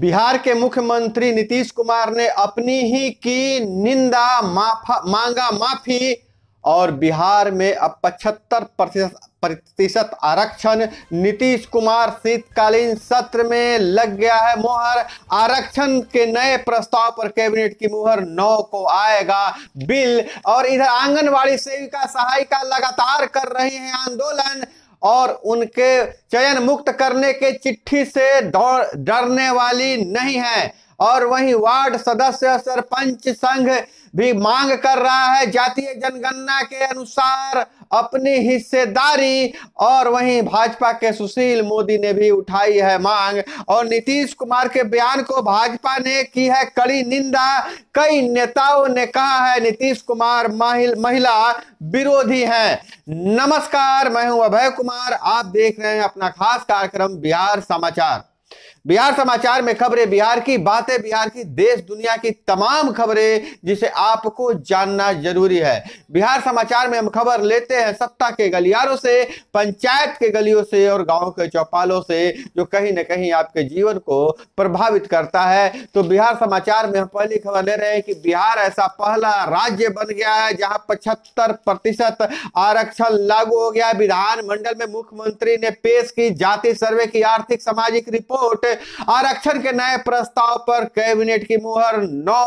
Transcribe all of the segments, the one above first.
बिहार के मुख्यमंत्री नीतीश कुमार ने अपनी ही की निंदा माफा मांगा माफी और बिहार में अब पचहत्तर प्रतिशत आरक्षण नीतीश कुमार शीतकालीन सत्र में लग गया है मोहर आरक्षण के नए प्रस्ताव पर कैबिनेट की मोहर नौ को आएगा बिल और इधर आंगनवाड़ी सेविका सहायिका लगातार कर रहे हैं आंदोलन और उनके चयन मुक्त करने के चिट्ठी से डरने वाली नहीं है और वहीं वार्ड सदस्य सरपंच संघ भी मांग कर रहा है जातीय जनगणना के अनुसार अपनी हिस्सेदारी और वहीं भाजपा के सुशील मोदी ने भी उठाई है मांग और नीतीश कुमार के बयान को भाजपा ने की है कड़ी निंदा कई नेताओं ने कहा है नीतीश कुमार महिला विरोधी हैं नमस्कार मैं हूं अभय कुमार आप देख रहे हैं अपना खास कार्यक्रम बिहार समाचार बिहार समाचार में खबरें बिहार की बातें बिहार की देश दुनिया की तमाम खबरें जिसे आपको जानना जरूरी है बिहार समाचार में हम खबर लेते हैं सत्ता के गलियारों से पंचायत के गलियों से और गांव के चौपालों से जो कहीं ना कहीं आपके जीवन को प्रभावित करता है तो बिहार समाचार में हम पहली खबर ले रहे हैं कि बिहार ऐसा पहला राज्य बन गया है जहां पचहत्तर प्रतिशत आरक्षण लागू हो गया विधानमंडल में मुख्यमंत्री ने पेश की जाति सर्वे की आर्थिक सामाजिक रिपोर्ट आरक्षण के नए प्रस्ताव पर कैबिनेट की मुहर नौ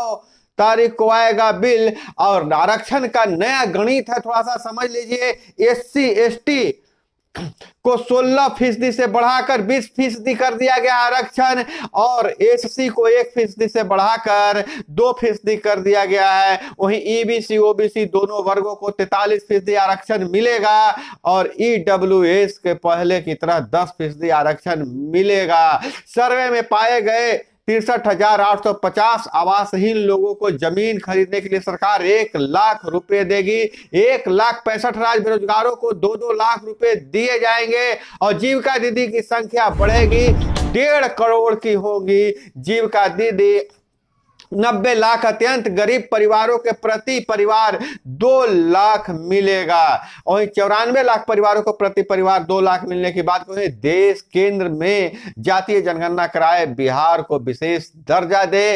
तारीख को आएगा बिल और आरक्षण का नया गणित है थोड़ा सा समझ लीजिए एस सी एस टी को 16 फीसदी से बढ़ाकर 20 फीसदी कर दिया गया आरक्षण और एससी को एक फीसदी से बढ़ाकर दो फीसदी कर दिया गया है वहीं ईबीसी e ओबीसी दोनों वर्गों को 43 फीसदी आरक्षण मिलेगा और ईडब्ल्यूएस e के पहले की तरह 10 फीसदी आरक्षण मिलेगा सर्वे में पाए गए तिरसठ हजार आठ सौ पचास आवासहीन लोगों को जमीन खरीदने के लिए सरकार एक लाख रुपए देगी एक लाख पैंसठ हजार बेरोजगारों को दो दो लाख रुपए दिए जाएंगे और जीविका दीदी की संख्या बढ़ेगी डेढ़ करोड़ की होगी जीविका दीदी नब्बे लाख अत्यंत गरीब परिवारों के प्रति परिवार दो लाख मिलेगा वहीं चौरानवे लाख परिवारों को प्रति परिवार दो लाख मिलने की बात कही देश केंद्र में जातीय जनगणना कराए बिहार को विशेष दर्जा दे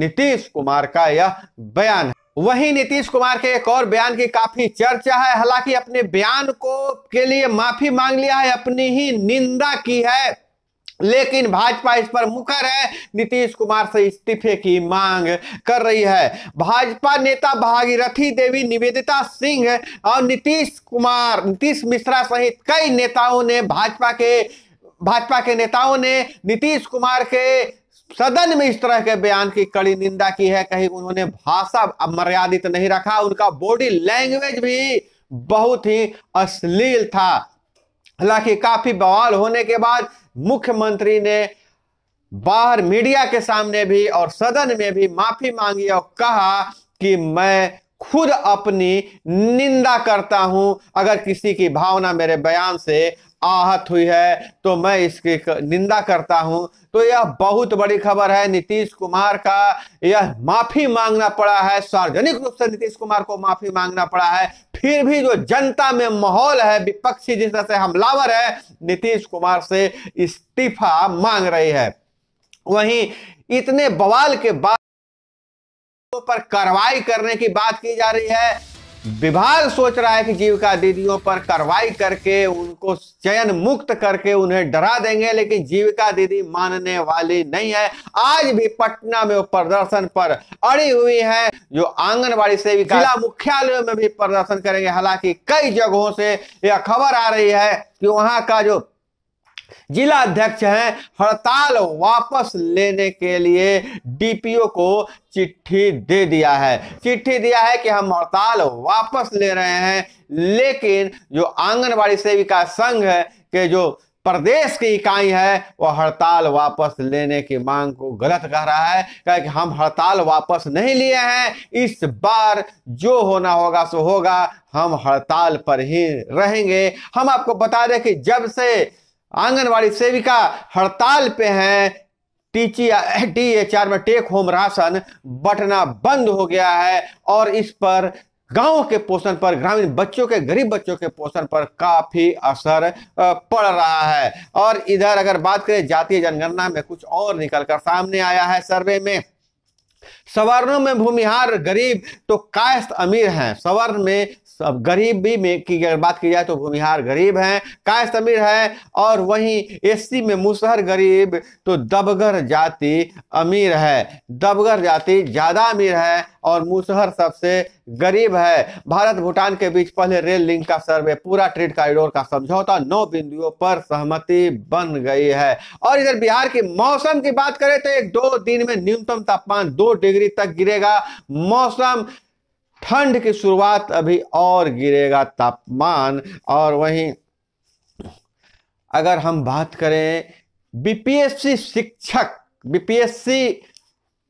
नीतीश कुमार का यह बयान वहीं नीतीश कुमार के एक और बयान की काफी चर्चा है हालांकि अपने बयान को के लिए माफी मांग लिया है अपनी ही निंदा की है लेकिन भाजपा इस पर मुखर है नीतीश कुमार से इस्तीफे की मांग कर रही है भाजपा नेता भागीरथी देवी निवेदिता सिंह और नीतीश कुमार नीतीश मिश्रा सहित कई नेताओं ने भाजपा के भाजपा के नेताओं ने नीतीश कुमार के सदन में इस तरह के बयान की कड़ी निंदा की है कहीं उन्होंने भाषा मर्यादित नहीं रखा उनका बॉडी लैंग्वेज भी बहुत ही अश्लील था हालांकि काफी बवाल होने के बाद मुख्यमंत्री ने बाहर मीडिया के सामने भी और सदन में भी माफी मांगी और कहा कि मैं खुद अपनी निंदा करता हूं अगर किसी की भावना मेरे बयान से आहत हुई है तो मैं इसकी निंदा करता हूं तो यह बहुत बड़ी खबर है नीतीश कुमार का यह माफी मांगना पड़ा है सार्वजनिक रूप से नीतीश कुमार को माफी मांगना पड़ा है फिर भी जो जनता में माहौल है विपक्षी जिस तरह से हमलावर है नीतीश कुमार से इस्तीफा मांग रही है वहीं इतने बवाल के बाद पर कार्रवाई करने की बात की जा रही है विभाग सोच रहा है कि जीविका दीदियों पर कार्रवाई करके उनको चयन मुक्त करके उन्हें डरा देंगे लेकिन जीविका दीदी मानने वाली नहीं है आज भी पटना में वो प्रदर्शन पर अड़ी हुई है जो आंगनबाड़ी सेविका जिला मुख्यालयों में भी प्रदर्शन करेंगे हालांकि कई जगहों से यह खबर आ रही है कि वहां का जो जिला अध्यक्ष हैं हड़ताल वापस लेने के लिए डीपीओ को चिट्ठी दे दिया है चिट्ठी दिया है कि हम हड़ताल वापस ले रहे हैं लेकिन जो आंगनबाड़ी सेविका संघ है के जो प्रदेश की इकाई है वह हड़ताल वापस लेने की मांग को गलत कह रहा है कह कि हम हड़ताल वापस नहीं लिए हैं इस बार जो होना होगा सो होगा हम हड़ताल पर ही रहेंगे हम आपको बता दें कि जब से आंगनवाड़ी सेविका हड़ताल पे हैं टीची एच आर में टेक होम राशन बटना बंद हो गया है और इस पर गांव के पोषण पर ग्रामीण बच्चों के गरीब बच्चों के पोषण पर काफी असर पड़ रहा है और इधर अगर बात करें जातीय जनगणना में कुछ और निकलकर सामने आया है सर्वे में सवर्णों में भूमिहार गरीब तो कायस्थ अमीर हैं सवर्ण में अब गरीब भी में की अगर बात की जाए तो भूमिहार गरीब हैं कायस्थ अमीर है और वहीं एससी में मुसहर गरीब तो दबगर जाति अमीर है दबगर जाति ज़्यादा अमीर है और मुसहर सबसे गरीब है भारत भूटान के बीच पहले रेल लिंक का सर्वे पूरा ट्रेड कॉरिडोर का समझौता नौ बिंदुओं पर सहमति बन गई है और इधर बिहार के मौसम की बात करें तो एक दो दिन में न्यूनतम तापमान दो डिग्री तक गिरेगा मौसम ठंड की शुरुआत अभी और गिरेगा तापमान और वहीं अगर हम बात करें बीपीएससी शिक्षक बीपीएससी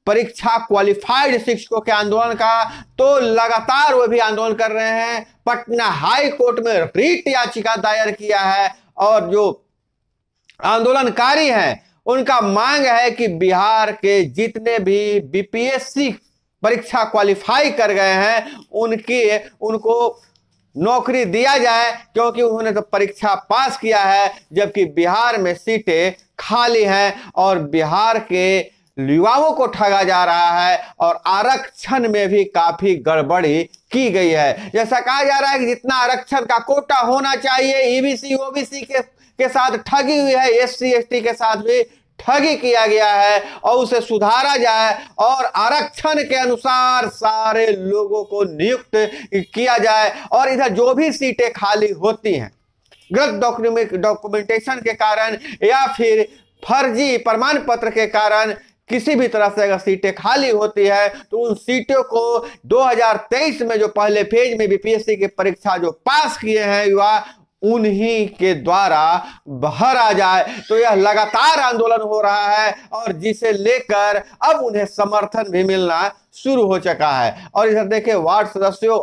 परीक्षा क्वालिफाइड शिक्षकों के आंदोलन का तो लगातार वो भी आंदोलन कर रहे हैं पटना हाई कोर्ट में रीट याचिका दायर किया है और जो आंदोलनकारी हैं उनका मांग है कि बिहार के जितने भी बीपीएससी परीक्षा क्वालिफाई कर गए हैं उनके उनको नौकरी दिया जाए क्योंकि उन्होंने तो परीक्षा पास किया है जबकि बिहार में सीटें खाली हैं और बिहार के युवाओं को ठगा जा रहा है और आरक्षण में भी काफी गड़बड़ी की गई है जैसा कहा जा रहा है कि जितना आरक्षण का कोटा होना चाहिए ईबीसी e ओबीसी के के साथ ठगी हुई है एस सी के साथ भी ठगी किया गया है और उसे सुधारा जाए और आरक्षण के अनुसार सारे लोगों को नियुक्त किया जाए और इधर जो भी सीटें खाली होती हैं गलत डॉक्यूमेंट डॉक्यूमेंटेशन के कारण या फिर फर्जी प्रमाण पत्र के कारण किसी भी तरह से अगर सीटें खाली होती है तो उन सीटों को 2023 में जो पहले फेज में बीपीएससी की परीक्षा जो पास किए हैं युवा उन्हीं के द्वारा बाहर आ जाए तो यह लगातार आंदोलन हो रहा है और जिसे लेकर अब उन्हें समर्थन भी मिलना शुरू हो चुका है और इधर देखिए वार्ड सदस्यों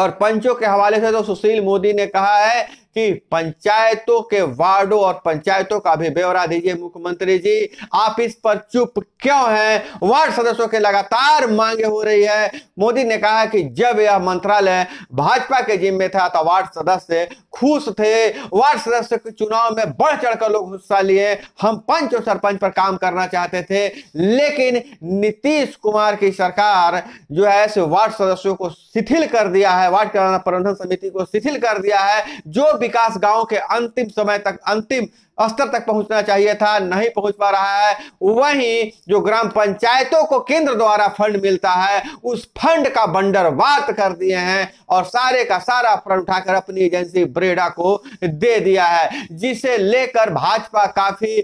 और पंचों के हवाले से तो सुशील मोदी ने कहा है कि पंचायतों के वार्डों और पंचायतों का भी ब्यौरा दीजिए मुख्यमंत्री जी आप इस पर चुप क्यों हैं वार्ड सदस्यों के लगातार मांगे हो रही है मोदी ने कहा कि जब यह मंत्रालय भाजपा के जिम्मे था तो वार्ड सदस्य खुश थे वार्ड सदस्य के चुनाव में बढ़ चढ़कर लोग हिस्सा लिए हम पंच और सरपंच पर काम करना चाहते थे लेकिन नीतीश कुमार की सरकार जो है वार्ड सदस्यों को शिथिल कर दिया है वार्ड प्रबंधन समिति को शिथिल कर दिया है जो विकास गांव के अंतिम समय तक अंतिम स्तर तक पहुंचना चाहिए था नहीं पहुंच पा रहा है वहीं जो ग्राम पंचायतों को केंद्र द्वारा फंड मिलता है उस फंड का बंडरवात कर दिए हैं और सारे का सारा फंड उठाकर अपनी एजेंसी ब्रेडा को दे दिया है जिसे लेकर भाजपा काफी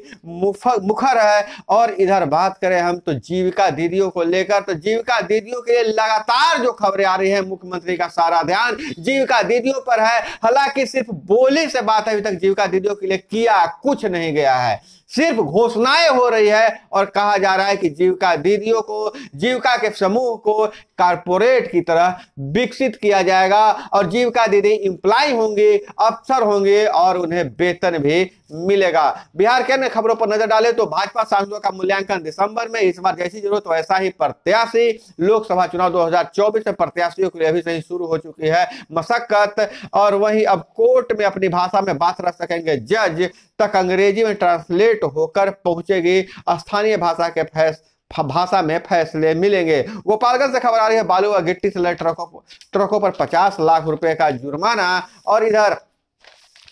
मुखर है और इधर बात करें हम तो जीविका दीदियों को लेकर तो जीविका दीदियों के लिए लगातार जो खबरें आ रही है मुख्यमंत्री का सारा ध्यान जीविका दीदियों पर है हालांकि सिर्फ बोली से बात अभी तक जीविका दीदियों के लिए किया कुछ नहीं गया है सिर्फ घोषणाएं हो रही है और कहा जा रहा है कि जीविका दीदियों को जीविका के समूह को कारपोरेट की तरह विकसित किया जाएगा और जीविका दीदी इंप्लाई होंगे अफसर होंगे और उन्हें वेतन भी मिलेगा बिहार के अन्य खबरों पर नजर डालें तो भाजपा सांसदों का मूल्यांकन दिसंबर में इस बार जैसी जरूरत वैसा ही प्रत्याशी लोकसभा चुनाव 2024 में प्रत्याशियों लिए अभी से ही शुरू हो चुकी है मशक्कत और वहीं अब कोर्ट में अपनी भाषा में बात रख सकेंगे जज तक अंग्रेजी में ट्रांसलेट होकर पहुंचेगी स्थानीय भाषा के फैस भाषा में फैसले मिलेंगे गोपालगंज से खबर आ रही है बालू व गिट्टी से लड़े ट्रकों ट्रकों पर पचास लाख रुपए का जुर्माना और इधर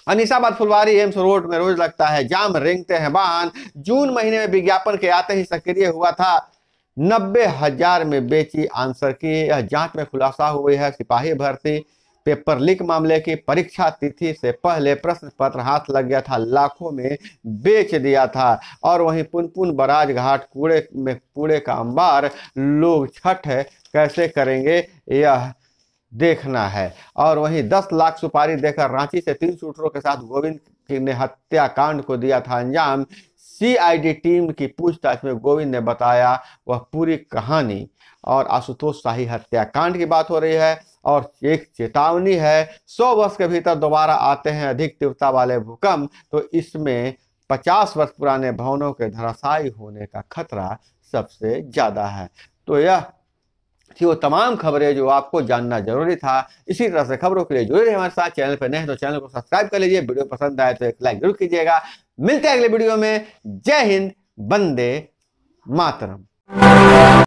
अनिसाबाद फुलवारी एम्स रोड में रोज लगता है जाम रेंगते हैं वाहन जून महीने में विज्ञापन के आते ही सक्रिय हुआ था नब्बे हजार में बेची आंसर की यह जांच में खुलासा हुई है सिपाही भर्ती पेपर लीक मामले की परीक्षा तिथि से पहले प्रश्न पत्र हाथ लग गया था लाखों में बेच दिया था और वहीं पुनपुन बराज घाट कूड़े में कूड़े का अंबार लोग छठ कैसे करेंगे यह देखना है और वहीं 10 लाख सुपारी देकर रांची से तीन शूटरों के साथ गोविंद ने हत्याकांड को दिया था अंजाम सीआईडी टीम की पूछताछ में गोविंद ने बताया वह पूरी कहानी और आशुतोष शाही हत्याकांड की बात हो रही है और एक चेतावनी है सौ वर्ष के भीतर दोबारा आते हैं अधिक तीव्रता वाले भूकंप तो इसमें पचास वर्ष पुराने भवनों के धराशायी होने का खतरा सबसे ज़्यादा है तो यह थी वो तमाम खबरें जो आपको जानना जरूरी था इसी तरह से खबरों के लिए जुड़े हमारे साथ चैनल पर नए तो चैनल को सब्सक्राइब कर लीजिए वीडियो पसंद आए तो एक लाइक जरूर कीजिएगा मिलते हैं अगले वीडियो में जय हिंद बंदे मातरम